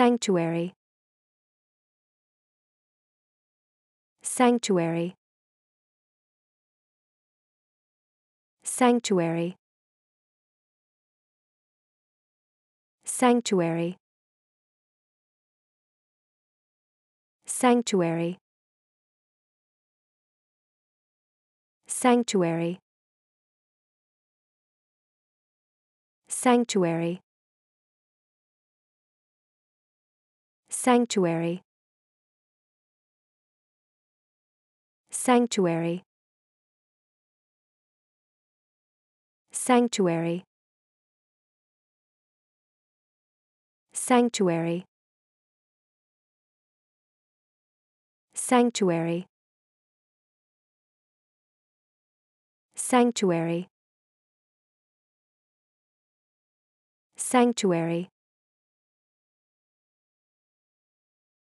Sanctuary. Sanctuary. Sanctuary. Sanctuary. Sanctuary. Sanctuary. Sanctuary. Sanctuary. Sanctuary. Sanctuary. Sanctuary. Sanctuary. Sanctuary. Sanctuary.